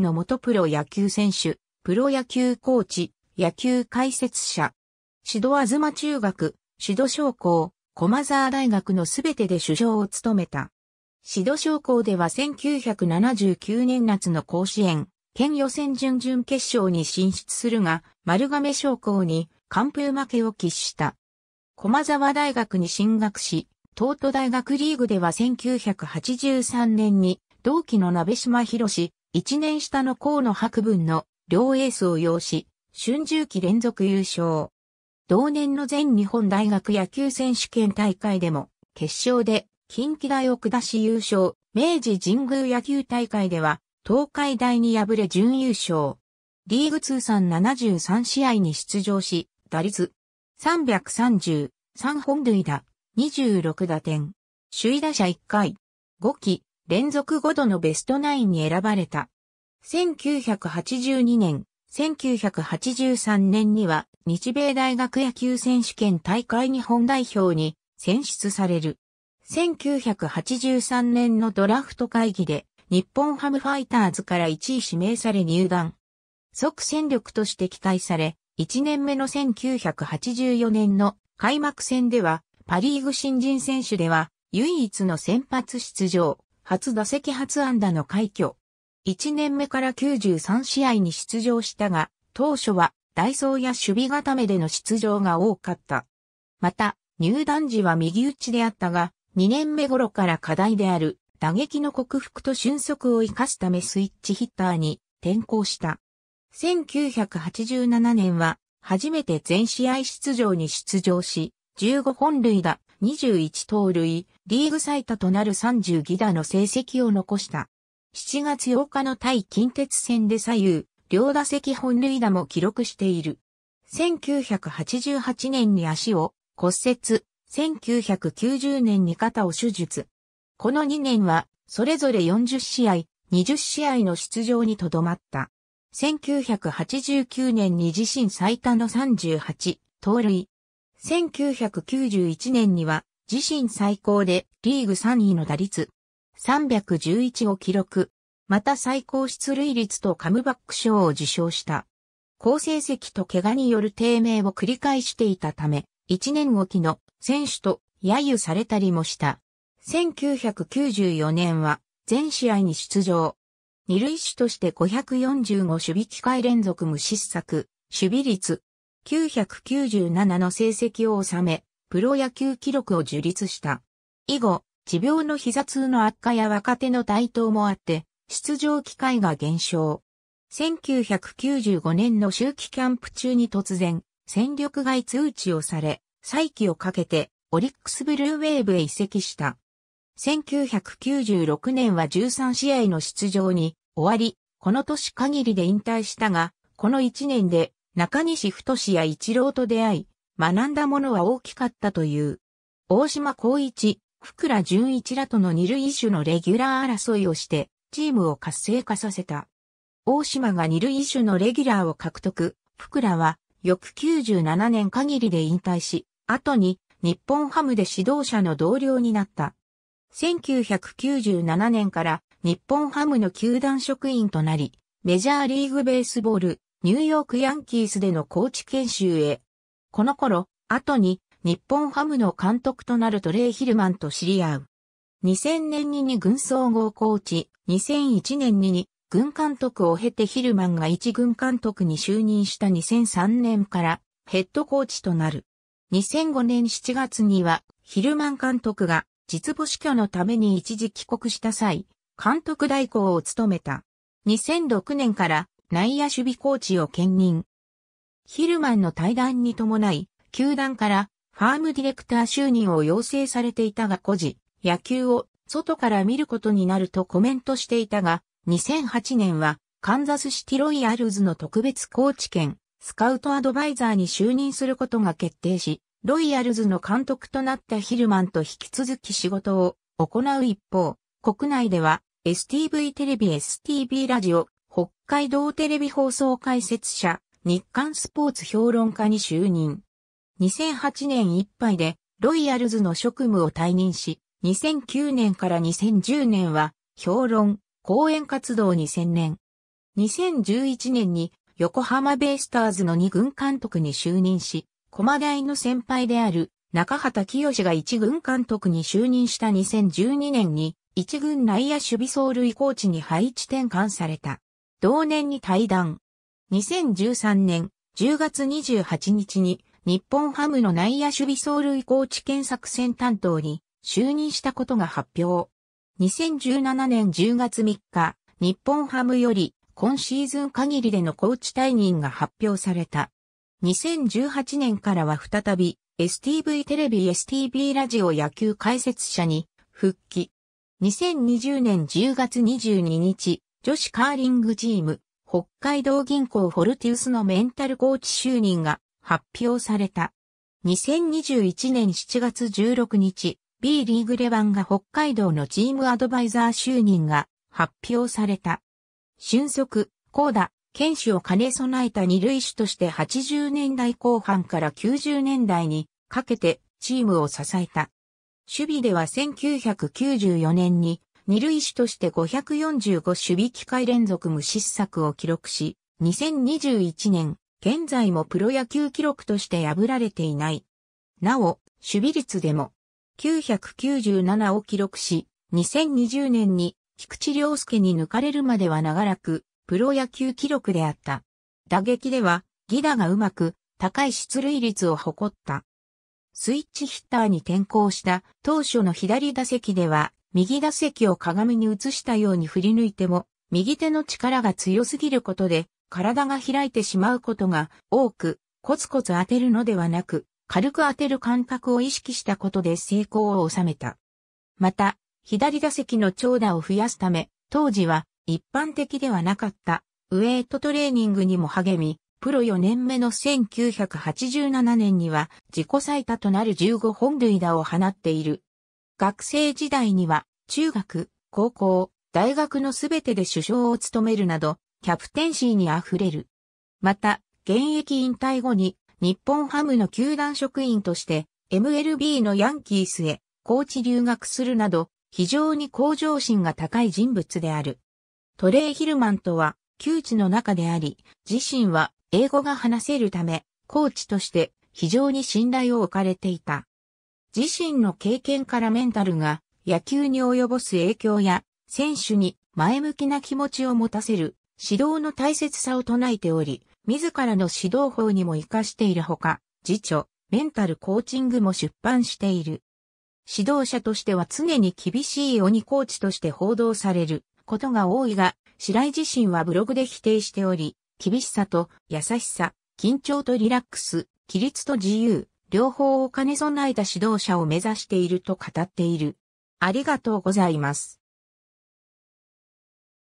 の元プロ野球選手、プロ野球コーチ、野球解説者。シドアズマ中学、シド商工、駒沢大学のすべてで首相を務めた。シド商工では1979年夏の甲子園、県予選準々決勝に進出するが、丸亀商工に完封負けを喫した。駒沢大学に進学し、東都大学リーグでは1983年に同期の鍋島博士、一年下の河野博文の両エースを要し、春秋期連続優勝。同年の全日本大学野球選手権大会でも、決勝で近畿大を下し優勝、明治神宮野球大会では、東海大に敗れ準優勝。リーグ通算73試合に出場し、打率330、3本塁打、26打点。首位打者1回、5期、連続5度のベストナインに選ばれた。1982年、1983年には日米大学野球選手権大会日本代表に選出される。1983年のドラフト会議で日本ハムファイターズから1位指名され入団。即戦力として期待され、1年目の1984年の開幕戦ではパリーグ新人選手では唯一の先発出場。初打席初安打の快挙。1年目から93試合に出場したが、当初はダイソーや守備固めでの出場が多かった。また、入団時は右打ちであったが、2年目頃から課題である打撃の克服と俊足を活かすためスイッチヒッターに転向した。1987年は初めて全試合出場に出場し、15本塁打、21盗塁、リーグ最多となる30ギダの成績を残した。7月8日の対近鉄戦で左右、両打席本塁打も記録している。1988年に足を骨折、1990年に肩を手術。この2年は、それぞれ40試合、20試合の出場にとどまった。1989年に自身最多の38、盗塁、1991年には自身最高でリーグ3位の打率311を記録。また最高出塁率とカムバック賞を受賞した。好成績と怪我による低迷を繰り返していたため、1年後期の選手と揶揄されたりもした。1994年は全試合に出場。二塁手として545守備機会連続無失策、守備率997の成績を収め、プロ野球記録を樹立した。以後、持病の膝痛の悪化や若手の台頭もあって、出場機会が減少。1995年の秋季キャンプ中に突然、戦力外通知をされ、再起をかけて、オリックスブルーウェーブへ移籍した。1996年は13試合の出場に終わり、この年限りで引退したが、この1年で中西太や一郎と出会い、学んだものは大きかったという。大島光一、福良純一らとの二塁手のレギュラー争いをして、チームを活性化させた。大島が二塁手のレギュラーを獲得、福良は、翌97年限りで引退し、後に、日本ハムで指導者の同僚になった。1997年から日本ハムの球団職員となり、メジャーリーグベースボールニューヨークヤンキースでのコーチ研修へ。この頃、後に日本ハムの監督となるトレイ・ヒルマンと知り合う。2000年に2軍総合コーチ、2001年に2軍監督を経てヒルマンが1軍監督に就任した2003年からヘッドコーチとなる。2005年7月にはヒルマン監督が実母死去のために一時帰国した際、監督代行を務めた。2006年から内野守備コーチを兼任。ヒルマンの対談に伴い、球団からファームディレクター就任を要請されていたが孤児、野球を外から見ることになるとコメントしていたが、2008年はカンザスシティロイヤルズの特別コーチ兼スカウトアドバイザーに就任することが決定し、ロイヤルズの監督となったヒルマンと引き続き仕事を行う一方、国内では STV テレビ STV ラジオ、北海道テレビ放送解説者、日刊スポーツ評論家に就任。2008年いっぱいで、ロイヤルズの職務を退任し、2009年から2010年は、評論、講演活動に専念。2011年に、横浜ベイスターズの2軍監督に就任し、駒大の先輩である中畑清が1軍監督に就任した2012年に1軍内野守備走塁コーチに配置転換された。同年に退団。2013年10月28日に日本ハムの内野守備走塁コーチ検作戦担当に就任したことが発表。2017年10月3日、日本ハムより今シーズン限りでのコーチ退任が発表された。2018年からは再び STV テレビ STV ラジオ野球解説者に復帰。2020年10月22日、女子カーリングチーム、北海道銀行フォルティウスのメンタルコーチ就任が発表された。2021年7月16日、B リーグレバンが北海道のチームアドバイザー就任が発表された。俊足、高打、剣士を兼ね備えた二類種として80年代後半から90年代にかけてチームを支えた。守備では1994年に二塁手として545守備機会連続無失策を記録し、2021年、現在もプロ野球記録として破られていない。なお、守備率でも、997を記録し、2020年に菊池良介に抜かれるまでは長らく、プロ野球記録であった。打撃では、ギダがうまく、高い出塁率を誇った。スイッチヒッターに転向した当初の左打席では右打席を鏡に映したように振り抜いても、右手の力が強すぎることで、体が開いてしまうことが多く、コツコツ当てるのではなく、軽く当てる感覚を意識したことで成功を収めた。また、左打席の長打を増やすため、当時は一般的ではなかったウェイトトレーニングにも励み、プロ4年目の1987年には自己最多となる15本塁打を放っている。学生時代には、中学、高校、大学のすべてで首相を務めるなど、キャプテンシーに溢れる。また、現役引退後に、日本ハムの球団職員として、MLB のヤンキースへ、コーチ留学するなど、非常に向上心が高い人物である。トレイ・ヒルマンとは、窮地の中であり、自身は英語が話せるため、コーチとして非常に信頼を置かれていた。自身の経験からメンタルが野球に及ぼす影響や選手に前向きな気持ちを持たせる指導の大切さを唱えており、自らの指導法にも活かしているほか、辞著、メンタルコーチングも出版している。指導者としては常に厳しい鬼コーチとして報道されることが多いが、白井自身はブログで否定しており、厳しさと優しさ、緊張とリラックス、規律と自由、両方を兼ね備えた指導者を目指していると語っている。ありがとうございます。